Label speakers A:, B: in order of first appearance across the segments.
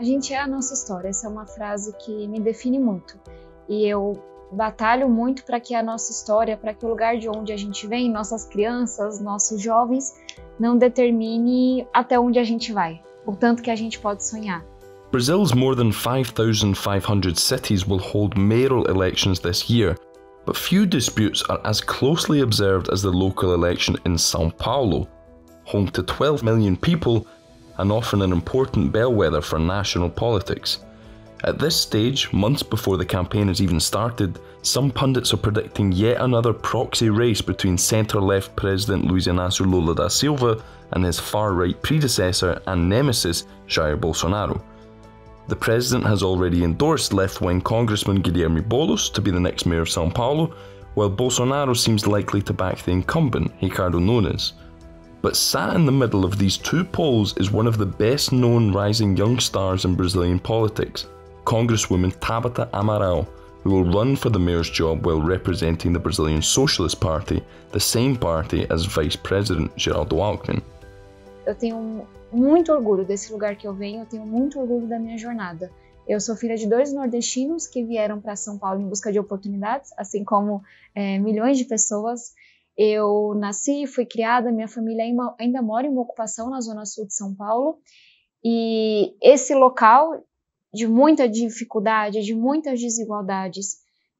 A: A gente é a nossa história. Essa é uma frase que me define muito. E eu batalho muito para que a nossa história, para que o lugar de onde a gente vem, nossas crianças, nossos jovens, não determine até onde a gente vai, o tanto que a gente pode sonhar.
B: Brazil's more than 5,500 cities will hold mayoral elections this year, but few disputes are as closely observed as the local election in São Paulo. Home to 12 million people, and often an important bellwether for national politics. At this stage, months before the campaign has even started, some pundits are predicting yet another proxy race between centre-left President Luiz Inácio Lula da Silva and his far-right predecessor and nemesis Jair Bolsonaro. The president has already endorsed left-wing Congressman Guilherme Bolos to be the next mayor of São Paulo, while Bolsonaro seems likely to back the incumbent, Ricardo Nunes. But sat in the middle of these two poles is one of the best known rising young stars in Brazilian politics, Congresswoman Tabata Amaral, who will run for the mayor's job while representing the Brazilian Socialist Party, the same party as Vice President Geraldo Alckmin.
A: Eu tenho muito orgulho desse lugar que eu venho, eu tenho muito orgulho da minha jornada. Eu sou filha de dois nordestinos que vieram para São Paulo em busca de oportunidades, assim como é, eh, milhões de pessoas. Eu nasci, fui criada, minha família ainda, mora em uma ocupação na zona sul de São Paulo. E esse local de muita dificuldade, de muitas desigualdades,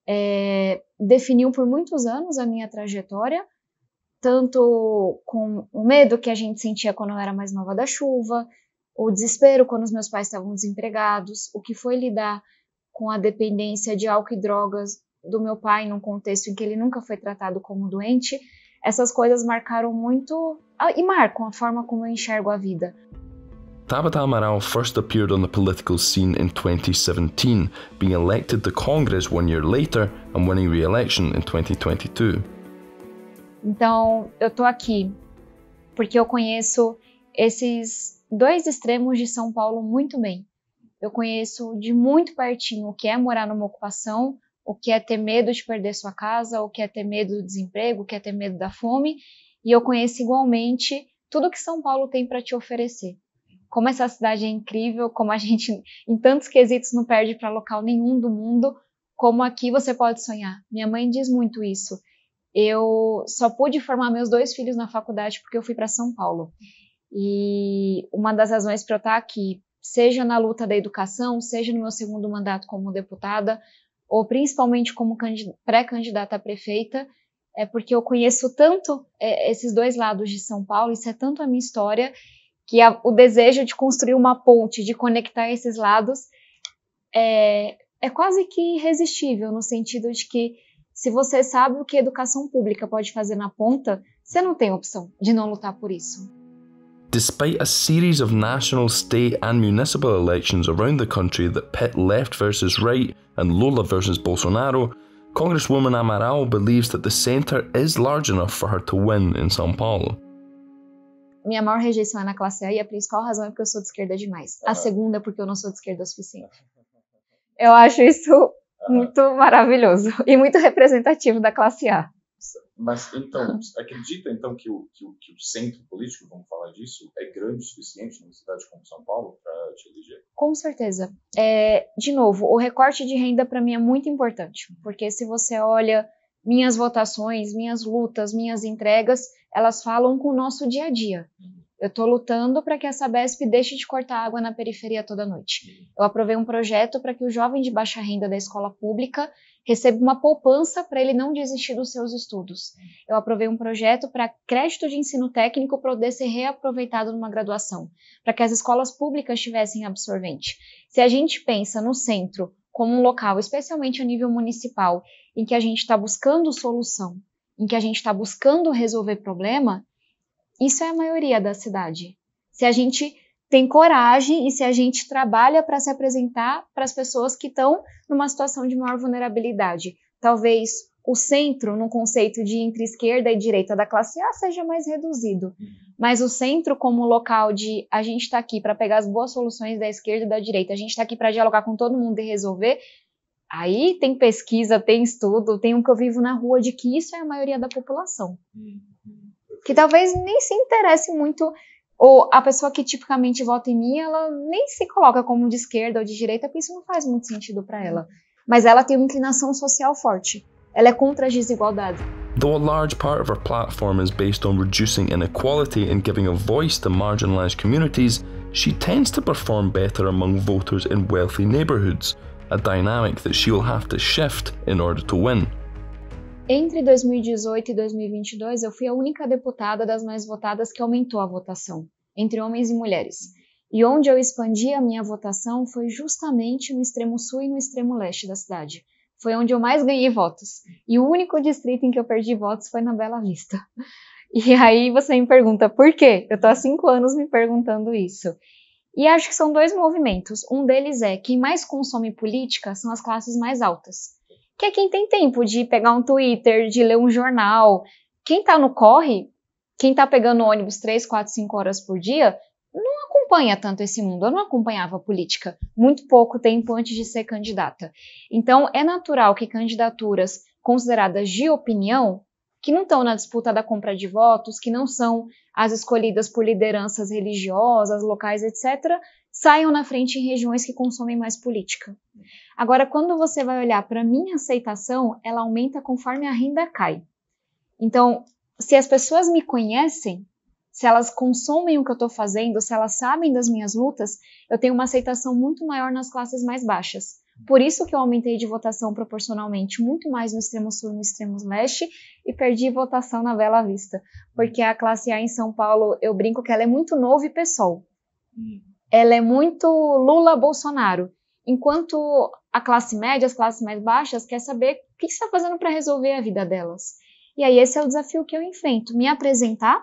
A: é, definiu por muitos anos a minha trajetória, tanto com o medo que a gente sentia quando eu era mais nova da chuva, o desespero quando os meus pais estavam desempregados, o que foi lidar com a dependência de álcool e drogas do meu pai num contexto em que ele nunca foi tratado como doente, essas coisas marcaram muito ah, e marcam a forma como eu enxergo a vida.
B: Tabata Amaral first appeared on the political scene in 2017, being elected to Congress one year later and winning re-election in 2022.
A: Então, eu tô aqui porque eu conheço esses dois extremos de São Paulo muito bem. Eu conheço de muito pertinho o que é morar numa ocupação, o que é ter medo de perder sua casa, o que é ter medo do desemprego, o que é ter medo da fome, e eu conheço igualmente tudo que São Paulo tem para te oferecer. Como essa cidade é incrível, como a gente, em tantos quesitos, não perde para local nenhum do mundo, como aqui você pode sonhar. Minha mãe diz muito isso. Eu só pude formar meus dois filhos na faculdade porque eu fui para São Paulo. E uma das razões para eu estar tá aqui, seja na luta da educação, seja no meu segundo mandato como deputada, ou principalmente como pré-candidata a prefeita, é porque eu conheço tanto é, esses dois lados de São Paulo, isso é tanto a minha história, que a, o desejo de construir uma ponte, de conectar esses lados, é, é quase que irresistível, no sentido de que se você sabe o que educação pública pode fazer na ponta, você não tem opção de não lutar por isso.
B: Despite a series of national, state, and municipal elections around the country that pit left versus right and Lola versus Bolsonaro, Congresswoman Amaral believes that the centre is large enough for her to win in São Paulo.
A: Minha maior rejeição é na classe A e a principal razão é porque eu sou de esquerda demais. A é. segunda é porque eu não sou de esquerda o suficiente. Eu acho isso é. muito maravilhoso e muito representativo da classe A.
B: Mas então, acredita então que o, que o, que, o, centro político, vamos falar disso, é grande o suficiente numa cidade como São Paulo para te eleger?
A: Com certeza. É, de novo, o recorte de renda para mim é muito importante, porque se você olha minhas votações, minhas lutas, minhas entregas, elas falam com o nosso dia a dia. Eu estou lutando para que essa BESP deixe de cortar água na periferia toda noite. Eu aprovei um projeto para que o jovem de baixa renda da escola pública receba uma poupança para ele não desistir dos seus estudos. Eu aprovei um projeto para crédito de ensino técnico poder ser reaproveitado numa graduação, para que as escolas públicas tivessem absorvente. Se a gente pensa no centro como um local, especialmente a nível municipal, em que a gente está buscando solução, em que a gente está buscando resolver problema, isso é a maioria da cidade. Se a gente tem coragem e se a gente trabalha para se apresentar para as pessoas que estão numa situação de maior vulnerabilidade. Talvez o centro, no conceito de entre esquerda e direita da classe A, seja mais reduzido. Uhum. Mas o centro, como local de a gente está aqui para pegar as boas soluções da esquerda e da direita, a gente está aqui para dialogar com todo mundo e resolver. Aí tem pesquisa, tem estudo, tem o um que eu vivo na rua de que isso é a maioria da população. Hum que talvez nem se interesse muito, ou a pessoa que tipicamente vota em mim, ela nem se coloca como de esquerda ou de direita, porque isso não faz muito sentido para ela. Mas ela tem uma inclinação social forte. Ela é contra as desigualdades.
B: Though a large part of our platform is based on reducing inequality and giving a voice to marginalized communities, she tends to perform better among voters in wealthy neighborhoods, a dynamic that she will have to shift in order to win.
A: Entre 2018 e 2022, eu fui a única deputada das mais votadas que aumentou a votação, entre homens e mulheres. E onde eu expandi a minha votação foi justamente no extremo sul e no extremo leste da cidade. Foi onde eu mais ganhei votos. E o único distrito em que eu perdi votos foi na Bela Vista. E aí você me pergunta por quê? Eu tô há cinco anos me perguntando isso. E acho que são dois movimentos. Um deles é quem mais consome política são as classes mais altas que é quem tem tempo de pegar um Twitter, de ler um jornal. Quem tá no corre, quem tá pegando ônibus 3, 4, 5 horas por dia, não acompanha tanto esse mundo. Eu não acompanhava política muito pouco tempo antes de ser candidata. Então, é natural que candidaturas consideradas de opinião que não estão na disputa da compra de votos, que não são as escolhidas por lideranças religiosas, locais, etc., saiam na frente em regiões que consomem mais política. Agora, quando você vai olhar para a minha aceitação, ela aumenta conforme a renda cai. Então, se as pessoas me conhecem, se elas consomem o que eu estou fazendo, se elas sabem das minhas lutas, eu tenho uma aceitação muito maior nas classes mais baixas. Por isso que eu aumentei de votação proporcionalmente muito mais no extremo sul e no extremo leste e perdi votação na Bela Vista, porque a classe A em São Paulo, eu brinco que ela é muito novo e pessoal. Hum. Ela é muito Lula Bolsonaro. Enquanto a classe média, as classes mais baixas, quer saber o que está fazendo para resolver a vida delas. E aí esse é o desafio que eu enfrento, me apresentar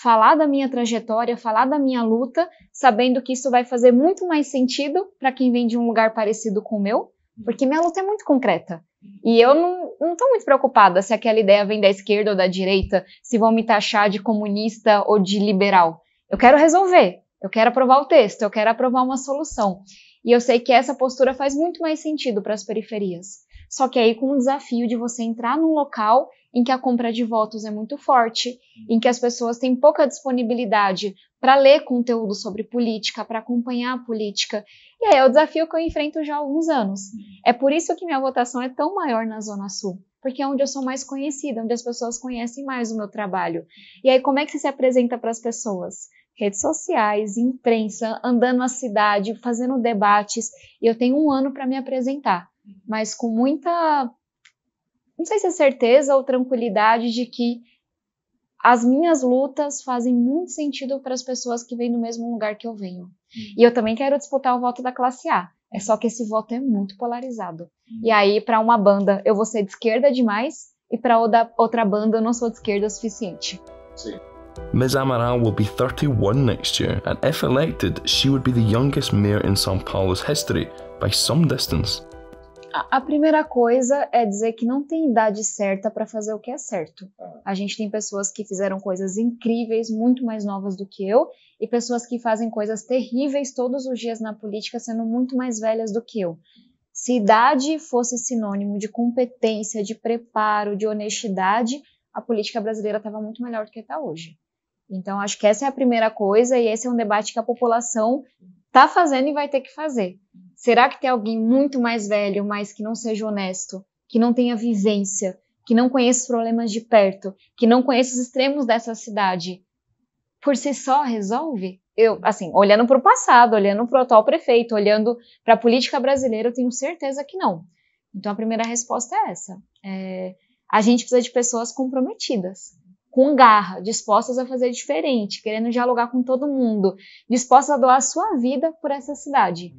A: falar da minha trajetória, falar da minha luta, sabendo que isso vai fazer muito mais sentido para quem vem de um lugar parecido com o meu, uhum. porque minha luta é muito concreta. E eu não estou muito preocupada se aquela ideia vem da esquerda ou da direita, se vão me taxar de comunista ou de liberal. Eu quero resolver, eu quero aprovar o texto, eu quero aprovar uma solução. E eu sei que essa postura faz muito mais sentido para as periferias. Só que aí com o desafio de você entrar num local em que a compra de votos é muito forte, uhum. em que as pessoas têm pouca disponibilidade para ler conteúdo sobre política, para acompanhar a política. E aí é o desafio que eu enfrento já há alguns anos. Uhum. É por isso que minha votação é tão maior na Zona Sul, porque é onde eu sou mais conhecida, onde as pessoas conhecem mais o meu trabalho. E aí, como é que você se apresenta para as pessoas? Redes sociais, imprensa, andando na cidade, fazendo debates. E eu tenho um ano para me apresentar, uhum. mas com muita não sei se é certeza ou tranquilidade de que as minhas lutas fazem muito sentido para as pessoas que vêm do mesmo lugar que eu venho. Uhum. E eu também quero disputar o voto da classe A. É só que esse voto é muito polarizado. Uhum. E aí, para uma banda, eu vou ser de esquerda demais, e para outra banda, eu não sou de esquerda o suficiente. Sim.
B: Ms. Amaral will be 31 next year, and if elected, she would be the youngest mayor in São Paulo's history by some distance.
A: A primeira coisa é dizer que não tem idade certa para fazer o que é certo. Ah. A gente tem pessoas que fizeram coisas incríveis, muito mais novas do que eu, e pessoas que fazem coisas terríveis todos os dias na política, sendo muito mais velhas do que eu. Se idade fosse sinônimo de competência, de preparo, de honestidade, a política brasileira estava muito melhor do que está hoje. Então, acho que essa é a primeira coisa, e esse é um debate que a população está fazendo e vai ter que fazer. Será que tem alguém muito mais velho, mas que não seja honesto, que não tenha vivência, que não conheça os problemas de perto, que não conheça os extremos dessa cidade, por si só resolve? Eu, assim, olhando para o passado, olhando para o atual prefeito, olhando para a política brasileira, eu tenho certeza que não. Então a primeira resposta é essa: é, a gente precisa de pessoas comprometidas, com garra, dispostas a fazer diferente, querendo dialogar com todo mundo, dispostas a doar sua vida por essa cidade.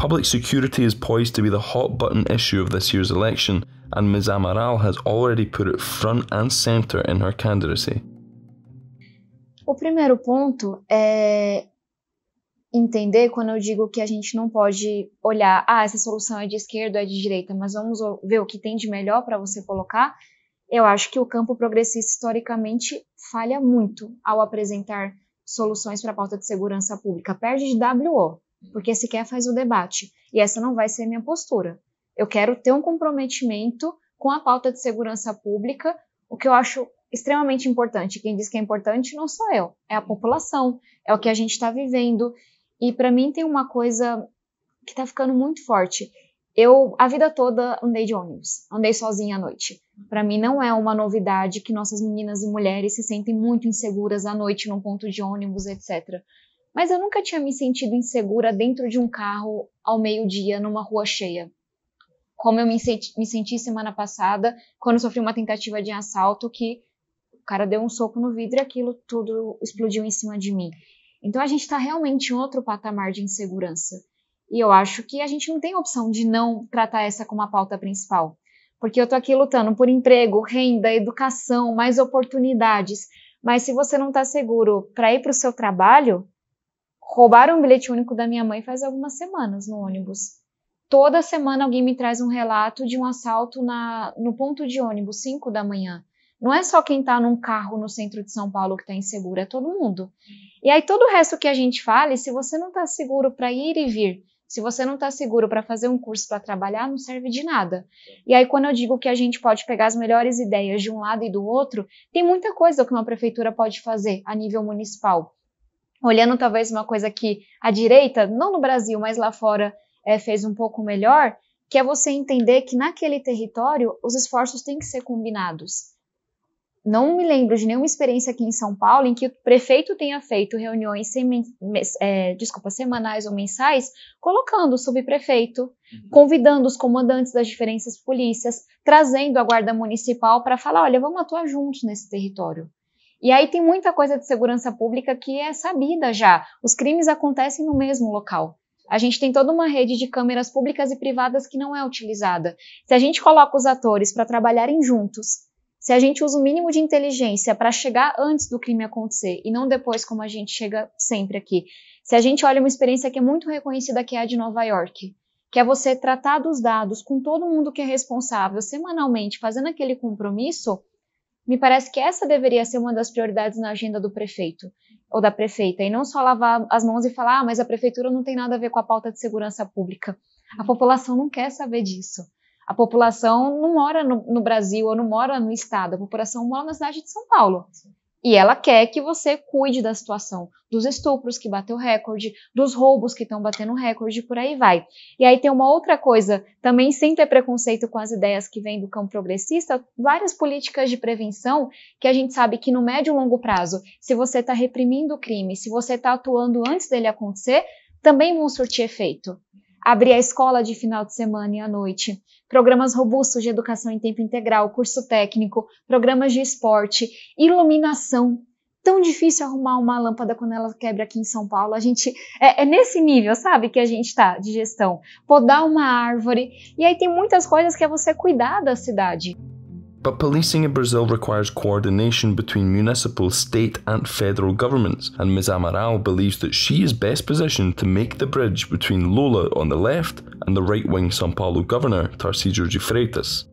B: Public security is poised to be the hot button issue of this year's election, and Ms. Amaral has already put it front and centre in her candidacy.
A: O primeiro ponto é entender quando eu digo que a gente não pode olhar, ah, essa solução é de esquerda ou é de direita, mas vamos ver o que tem de melhor para você colocar. Eu acho que o campo progressista historicamente falha muito ao apresentar soluções para a pauta de segurança pública. Perde de WO porque sequer faz o debate. E essa não vai ser minha postura. Eu quero ter um comprometimento com a pauta de segurança pública, o que eu acho extremamente importante. Quem diz que é importante não sou eu, é a população, é o que a gente está vivendo. E para mim tem uma coisa que está ficando muito forte. Eu, a vida toda, andei de ônibus, andei sozinha à noite. Para mim, não é uma novidade que nossas meninas e mulheres se sentem muito inseguras à noite num ponto de ônibus, etc. Mas eu nunca tinha me sentido insegura dentro de um carro ao meio-dia numa rua cheia. Como eu me senti, me senti semana passada, quando sofri uma tentativa de assalto que o cara deu um soco no vidro e aquilo tudo explodiu em cima de mim. Então a gente está realmente em outro patamar de insegurança. E eu acho que a gente não tem opção de não tratar essa como a pauta principal. Porque eu estou aqui lutando por emprego, renda, educação, mais oportunidades. Mas se você não está seguro para ir para o seu trabalho, Roubaram o bilhete único da minha mãe faz algumas semanas no ônibus. Toda semana alguém me traz um relato de um assalto na, no ponto de ônibus, 5 da manhã. Não é só quem está num carro no centro de São Paulo que está inseguro, é todo mundo. E aí todo o resto que a gente fala, se você não está seguro para ir e vir, se você não está seguro para fazer um curso para trabalhar, não serve de nada. E aí quando eu digo que a gente pode pegar as melhores ideias de um lado e do outro, tem muita coisa que uma prefeitura pode fazer a nível municipal olhando talvez uma coisa que a direita, não no Brasil, mas lá fora, é, fez um pouco melhor, que é você entender que naquele território os esforços têm que ser combinados. Não me lembro de nenhuma experiência aqui em São Paulo em que o prefeito tenha feito reuniões é, desculpa, semanais ou mensais, colocando o subprefeito, uhum. convidando os comandantes das diferentes polícias, trazendo a guarda municipal para falar: olha, vamos atuar juntos nesse território. E aí tem muita coisa de segurança pública que é sabida já. Os crimes acontecem no mesmo local. A gente tem toda uma rede de câmeras públicas e privadas que não é utilizada. Se a gente coloca os atores para trabalharem juntos, se a gente usa o mínimo de inteligência para chegar antes do crime acontecer e não depois, como a gente chega sempre aqui. Se a gente olha uma experiência que é muito reconhecida, que é a de Nova York, que é você tratar dos dados com todo mundo que é responsável semanalmente, fazendo aquele compromisso, me parece que essa deveria ser uma das prioridades na agenda do prefeito ou da prefeita, e não só lavar as mãos e falar, ah, mas a prefeitura não tem nada a ver com a pauta de segurança pública. A população não quer saber disso. A população não mora no, no Brasil ou não mora no estado, a população mora na cidade de São Paulo. Sim. E ela quer que você cuide da situação, dos estupros que bateu recorde, dos roubos que estão batendo recorde, por aí vai. E aí tem uma outra coisa, também sem ter preconceito com as ideias que vêm do campo progressista, várias políticas de prevenção que a gente sabe que no médio e longo prazo, se você está reprimindo o crime, se você está atuando antes dele acontecer, também vão surtir efeito abrir a escola de final de semana e à noite, programas robustos de educação em tempo integral, curso técnico, programas de esporte, iluminação. Tão difícil arrumar uma lâmpada quando ela quebra aqui em São Paulo. A gente é, é nesse nível, sabe, que a gente está de gestão. Podar uma árvore. E aí tem muitas coisas que é você cuidar da cidade.
B: But policing in Brazil requires coordination between municipal, state, and federal governments, and Ms. Amaral believes that she is best positioned to make the bridge between Lula on the left and the right wing São Paulo governor, Tarcísio de Freitas.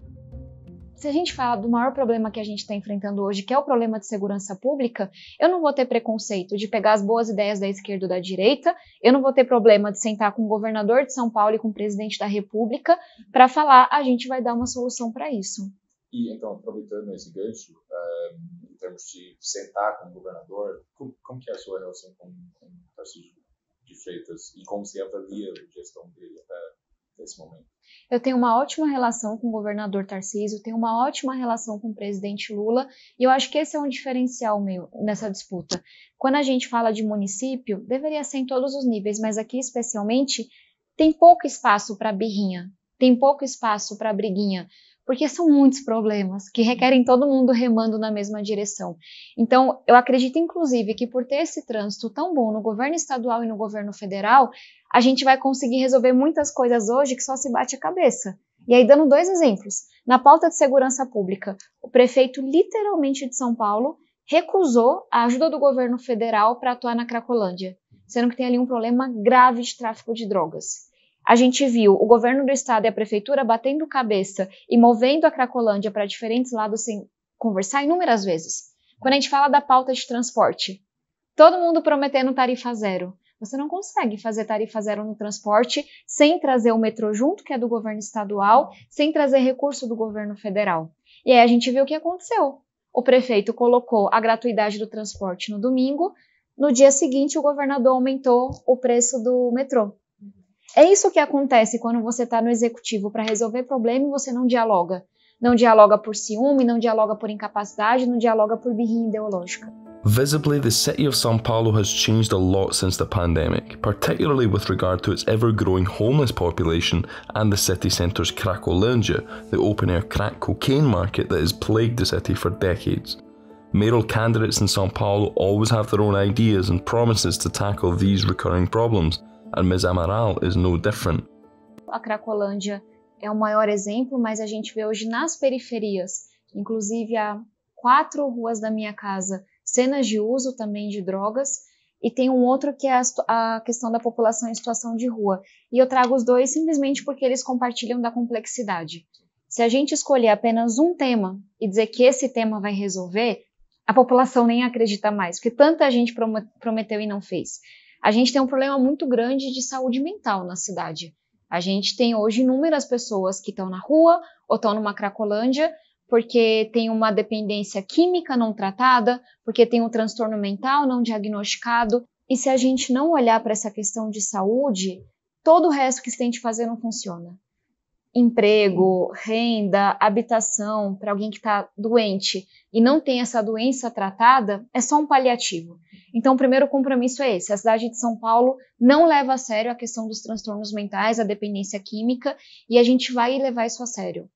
A: se a gente fala do maior problema que a gente está enfrentando hoje, que é o problema de segurança pública, eu não vou ter preconceito de pegar as boas ideias da esquerda ou da direita, eu não vou ter problema de sentar com o governador de São Paulo e com o presidente da República para falar, a gente vai dar uma solução para isso.
B: E então, aproveitando esse gancho, um, eh, em termos de sentar com o governador, como, como que é a sua relação com, o Tarcísio de Freitas e como se avalia a
A: gestão dele até esse momento? Eu tenho uma ótima relação com o governador Tarcísio, tenho uma ótima relação com o presidente Lula, e eu acho que esse é um diferencial meu nessa disputa. Quando a gente fala de município, deveria ser em todos os níveis, mas aqui especialmente tem pouco espaço para birrinha, tem pouco espaço para briguinha, porque são muitos problemas que requerem todo mundo remando na mesma direção. Então, eu acredito, inclusive, que por ter esse trânsito tão bom no governo estadual e no governo federal, a gente vai conseguir resolver muitas coisas hoje que só se bate a cabeça. E aí, dando dois exemplos. Na pauta de segurança pública, o prefeito, literalmente, de São Paulo recusou a ajuda do governo federal para atuar na Cracolândia, sendo que tem ali um problema grave de tráfico de drogas. A gente viu o governo do estado e a prefeitura batendo cabeça e movendo a Cracolândia para diferentes lados sem conversar inúmeras vezes. Quando a gente fala da pauta de transporte, todo mundo prometendo tarifa zero. Você não consegue fazer tarifa zero no transporte sem trazer o metrô junto, que é do governo estadual, sem trazer recurso do governo federal. E aí a gente viu o que aconteceu. O prefeito colocou a gratuidade do transporte no domingo, no dia seguinte o governador aumentou o preço do metrô. É isso que acontece quando você está no executivo para resolver problema e você não dialoga. Não dialoga por ciúme, não dialoga por incapacidade, não dialoga por birrinha ideológica.
B: Visibly, the city of São Paulo has changed a lot since the pandemic, particularly with regard to its ever growing homeless population and the city centre's Cracolândia, the open air crack cocaine market that has plagued the city for decades. Mayoral candidates in São Paulo always have their own ideas and promises to tackle these recurring problems, Amaral is no different.
A: A Cracolândia é o maior exemplo, mas a gente vê hoje nas periferias, inclusive há quatro ruas da minha casa, cenas de uso também de drogas, e tem um outro que é a, a, questão da população em situação de rua. E eu trago os dois simplesmente porque eles compartilham da complexidade. Se a gente escolher apenas um tema e dizer que esse tema vai resolver, a população nem acredita mais, porque tanta gente prometeu e não fez. A gente tem um problema muito grande de saúde mental na cidade. A gente tem hoje inúmeras pessoas que estão na rua ou estão numa cracolândia porque tem uma dependência química não tratada, porque tem um transtorno mental não diagnosticado. E se a gente não olhar para essa questão de saúde, todo o resto que se tem de fazer não funciona emprego, renda, habitação para alguém que está doente e não tem essa doença tratada, é só um paliativo. Então, o primeiro compromisso é esse: a cidade de São Paulo não leva a sério a questão dos transtornos mentais, a dependência química, e a gente vai levar isso a sério.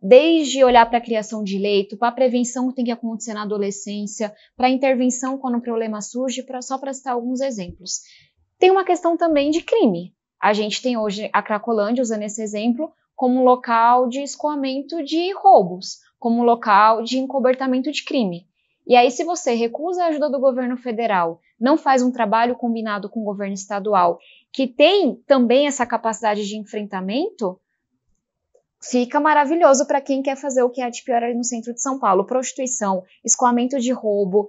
A: Desde olhar para a criação de leito, para a prevenção que tem que acontecer na adolescência, para a intervenção quando o problema surge, pra, só para citar alguns exemplos. Tem uma questão também de crime. A gente tem hoje a Cracolândia, usando esse exemplo, como local de escoamento de roubos, como local de encobertamento de crime. E aí, se você recusa a ajuda do governo federal, não faz um trabalho combinado com o governo estadual, que tem também essa capacidade de enfrentamento, fica maravilhoso para quem quer fazer o que é de pior ali no centro de São Paulo: prostituição, escoamento de roubo,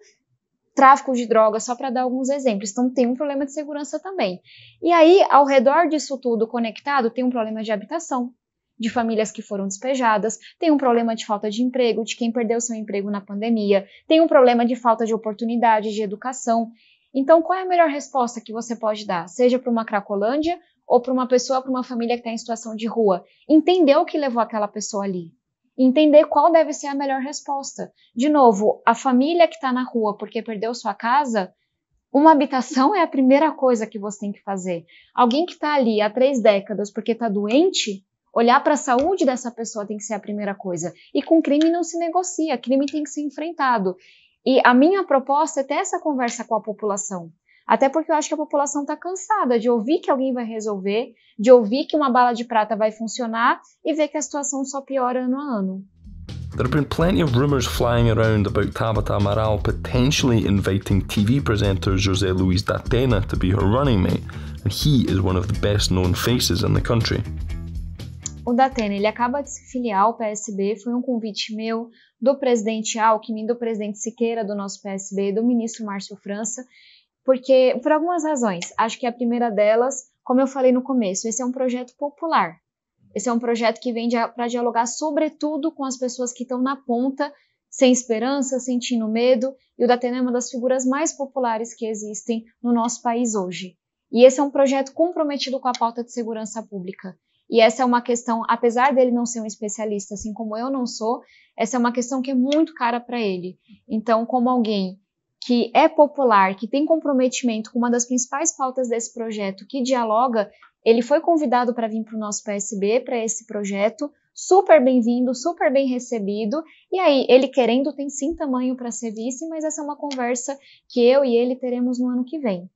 A: tráfico de drogas, só para dar alguns exemplos. Então, tem um problema de segurança também. E aí, ao redor disso tudo conectado, tem um problema de habitação de famílias que foram despejadas, tem um problema de falta de emprego, de quem perdeu seu emprego na pandemia, tem um problema de falta de oportunidades de educação. Então, qual é a melhor resposta que você pode dar? Seja para uma Cracolândia ou para uma pessoa, para uma família que está em situação de rua. Entender o que levou aquela pessoa ali. Entender qual deve ser a melhor resposta. De novo, a família que está na rua porque perdeu sua casa, uma habitação é a primeira coisa que você tem que fazer. Alguém que está ali há três décadas porque está doente, Olhar para a saúde dessa pessoa tem que ser a primeira coisa. E com crime não se negocia, crime tem que ser enfrentado. E a minha proposta é ter essa conversa com a população. Até porque eu acho que a população está cansada de ouvir que alguém vai resolver, de ouvir que uma bala de prata vai funcionar e ver que a situação só piora ano a ano.
B: There have been plenty of rumours flying around about Tabata Amaral potentially inviting TV presenter José Luis Datena to be her running mate, and he is one of the best known faces in the country.
A: O Datena, ele acaba de se filiar ao PSB, foi um convite meu, do presidente Alckmin, do presidente Siqueira do nosso PSB, do ministro Márcio França, porque, por algumas razões, acho que a primeira delas, como eu falei no começo, esse é um projeto popular, esse é um projeto que vem para dialogar, sobretudo, com as pessoas que estão na ponta, sem esperança, sentindo medo. E o Datena é uma das figuras mais populares que existem no nosso país hoje. E esse é um projeto comprometido com a pauta de segurança pública. E essa é uma questão, apesar dele não ser um especialista, assim como eu não sou, essa é uma questão que é muito cara para ele. Então, como alguém que é popular, que tem comprometimento com uma das principais pautas desse projeto, que dialoga, ele foi convidado para vir para o nosso PSB, para esse projeto, super bem-vindo, super bem recebido. E aí, ele querendo tem sim tamanho para ser vice, mas essa é uma conversa que eu e ele teremos no ano que vem.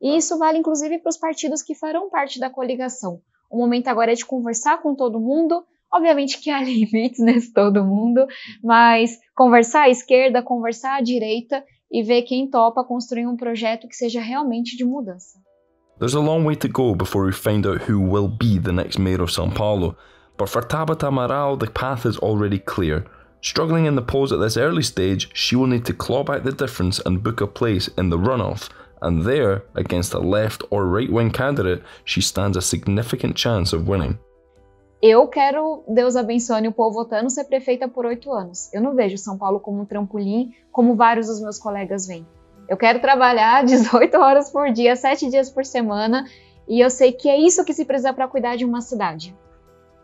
A: E isso vale inclusive para os partidos que farão parte da coligação. O momento agora é de conversar com todo mundo. Obviamente que há limites nesse né, todo mundo, mas conversar à esquerda, conversar à direita e ver quem topa construir um projeto que seja realmente de mudança.
B: There's a long way to go before we find out who will be the next mayor of São Paulo, but for Tabata Amaral, the path is already clear. Struggling in the polls at this early stage, she will need to claw back the difference and book a place in the runoff and there, against a left or right wing candidate, she stands a significant chance of winning.
A: Eu quero, Deus abençoe o povo votando, ser prefeita por oito anos. Eu não vejo São Paulo como um trampolim, como vários dos meus colegas veem. Eu quero trabalhar 18 horas por dia, 7 dias por semana, e eu sei que é isso que se precisa para cuidar de uma cidade.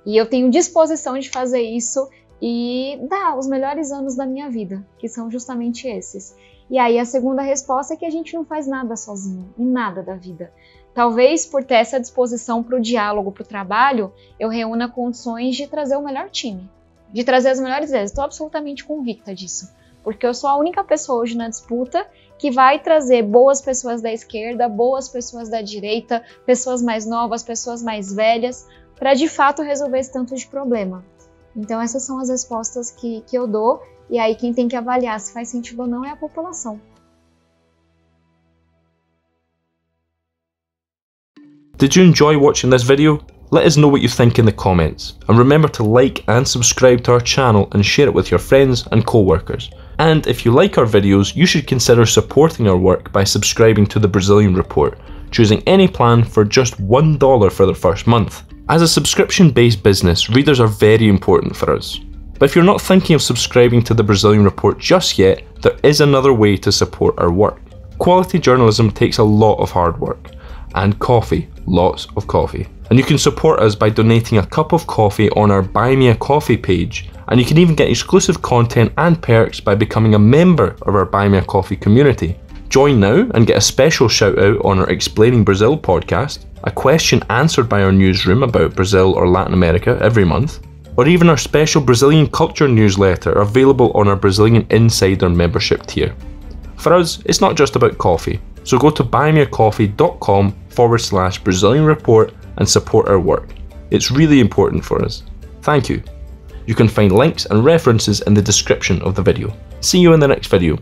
A: E eu tenho disposição de fazer isso e dá os melhores anos da minha vida, que são justamente esses. E aí a segunda resposta é que a gente não faz nada sozinho, em nada da vida. Talvez por ter essa disposição para o diálogo, para o trabalho, eu reúna condições de trazer o melhor time, de trazer as melhores ideias. Estou absolutamente convicta disso, porque eu sou a única pessoa hoje na disputa que vai trazer boas pessoas da esquerda, boas pessoas da direita, pessoas mais novas, pessoas mais velhas, para de fato resolver esse tanto de problema. Então, essas são as respostas que, que eu dou, e aí quem tem que avaliar se faz sentido ou não é a população.
C: Did you enjoy watching this video? Let us know what you think in the comments, and remember to like and subscribe to our channel and share it with your friends and co-workers. And if you like our videos, you should consider supporting our work by subscribing to the Brazilian Report, choosing any plan for just $1 for the first month. As a subscription based business, readers are very important for us. But if you're not thinking of subscribing to the Brazilian Report just yet, there is another way to support our work. Quality journalism takes a lot of hard work, and coffee, lots of coffee. And you can support us by donating a cup of coffee on our Buy Me a Coffee page, and you can even get exclusive content and perks by becoming a member of our Buy Me a Coffee community. Join now and get a special shout out on our Explaining Brazil podcast, a question answered by our newsroom about Brazil or Latin America every month, or even our special Brazilian culture newsletter available on our Brazilian Insider membership tier. For us, it's not just about coffee, so go to buymeacoffee.com forward slash Brazilian Report and support our work. It's really important for us. Thank you. You can find links and references in the description of the video. See you in the next video.